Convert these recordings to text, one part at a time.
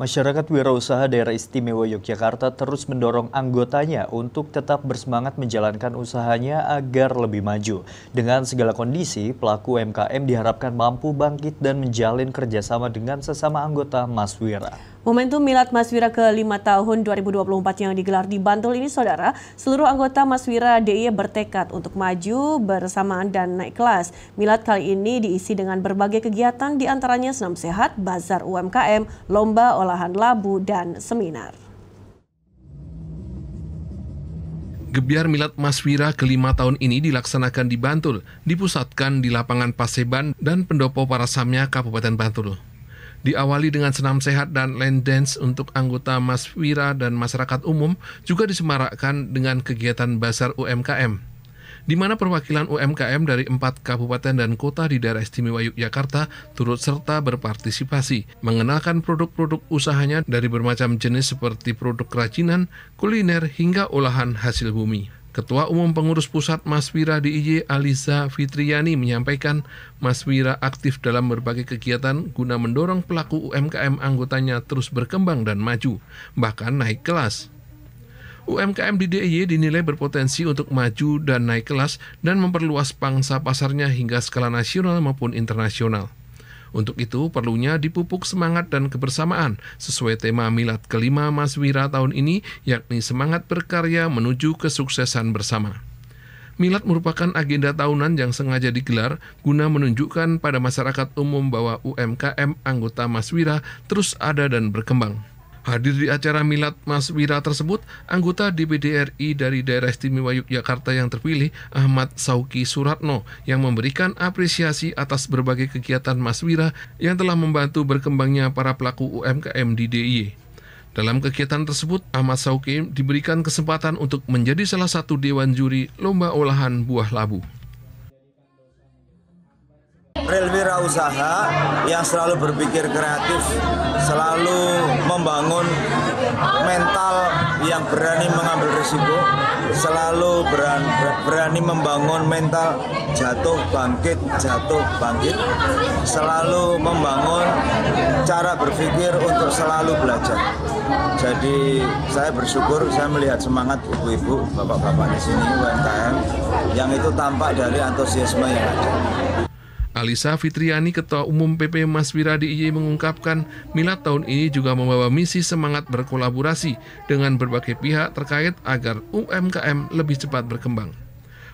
Masyarakat wirausaha daerah istimewa Yogyakarta terus mendorong anggotanya untuk tetap bersemangat menjalankan usahanya agar lebih maju. Dengan segala kondisi, pelaku UMKM diharapkan mampu bangkit dan menjalin kerjasama dengan sesama anggota Maswira. Momentum Milad Maswira ke-5 tahun 2024 yang digelar di Bantul ini, Saudara, seluruh anggota Maswira DIY bertekad untuk maju bersamaan dan naik kelas. Milad kali ini diisi dengan berbagai kegiatan diantaranya senam sehat, bazar UMKM, lomba olahan labu, dan seminar. Gebiar Milad Maswira ke lima tahun ini dilaksanakan di Bantul, dipusatkan di lapangan Paseban dan pendopo para samnya Kabupaten Bantul. Diawali dengan senam sehat dan land dance untuk anggota Mas Wira dan masyarakat umum juga disemarakkan dengan kegiatan Basar UMKM di mana perwakilan UMKM dari empat kabupaten dan kota di daerah istimewa Yogyakarta turut serta berpartisipasi, mengenalkan produk-produk usahanya dari bermacam jenis seperti produk kerajinan, kuliner, hingga olahan hasil bumi. Ketua Umum Pengurus Pusat Maswira di IJ Aliza Fitriani menyampaikan Maswira aktif dalam berbagai kegiatan guna mendorong pelaku UMKM anggotanya terus berkembang dan maju, bahkan naik kelas. UMKM di DIY dinilai berpotensi untuk maju dan naik kelas dan memperluas pangsa pasarnya hingga skala nasional maupun internasional. Untuk itu perlunya dipupuk semangat dan kebersamaan sesuai tema milad kelima Mas Wira tahun ini yakni semangat berkarya menuju kesuksesan bersama. Milad merupakan agenda tahunan yang sengaja digelar guna menunjukkan pada masyarakat umum bahwa UMKM anggota Maswira terus ada dan berkembang. Hadir di acara Milad Mas Wira tersebut, anggota DPD RI dari daerah istimewa Yogyakarta yang terpilih, Ahmad Sauki Suratno, yang memberikan apresiasi atas berbagai kegiatan Mas Wira yang telah membantu berkembangnya para pelaku UMKM di DIY. Dalam kegiatan tersebut, Ahmad Sauki diberikan kesempatan untuk menjadi salah satu dewan juri lomba olahan buah labu real usaha yang selalu berpikir kreatif, selalu membangun mental yang berani mengambil risiko, selalu berani, berani membangun mental jatuh bangkit, jatuh bangkit, selalu membangun cara berpikir untuk selalu belajar. Jadi saya bersyukur saya melihat semangat ibu-ibu, bapak-bapak di sini UMKM yang itu tampak dari antusiasme yang ada. Alisa Fitriani, Ketua Umum PP Mas Wiradi IY mengungkapkan, Milad tahun ini juga membawa misi semangat berkolaborasi dengan berbagai pihak terkait agar UMKM lebih cepat berkembang.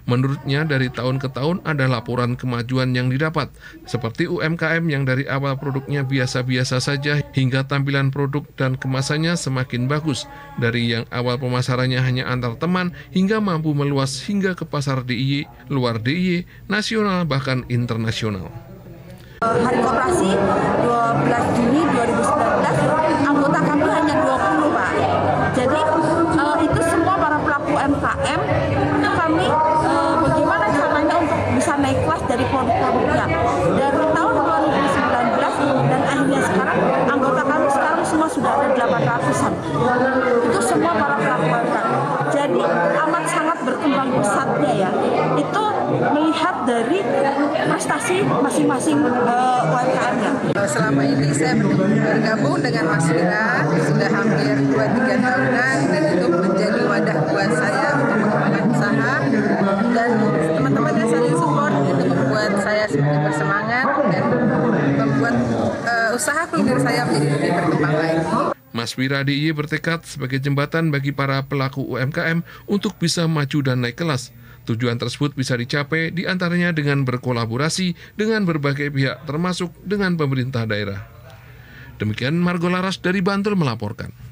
Menurutnya dari tahun ke tahun ada laporan kemajuan yang didapat, seperti UMKM yang dari awal produknya biasa-biasa saja hingga tampilan produk dan kemasannya semakin bagus, dari yang awal pemasarannya hanya antar teman hingga mampu meluas hingga ke pasar DIY, luar DIY, nasional bahkan internasional. Eh, hari Koperasi sudah ada 800-an. Itu semua para pelaku UMKM. Jadi amat sangat berkembang pesatnya ya. Itu melihat dari prestasi masing-masing warga eh, UMKM-nya. Selama ini saya bergabung dengan Mas Wira sudah hampir 2 tiga tahun dan itu menjadi wadah buat saya untuk mengembangkan usaha dan teman-teman yang saling support itu membuat saya semakin bersemangat usaha kuliner saya menjadi lebih berkembang lagi. Mas Wira DIY bertekad sebagai jembatan bagi para pelaku UMKM untuk bisa maju dan naik kelas. Tujuan tersebut bisa dicapai diantaranya dengan berkolaborasi dengan berbagai pihak termasuk dengan pemerintah daerah. Demikian Margo Laras dari Bantul melaporkan.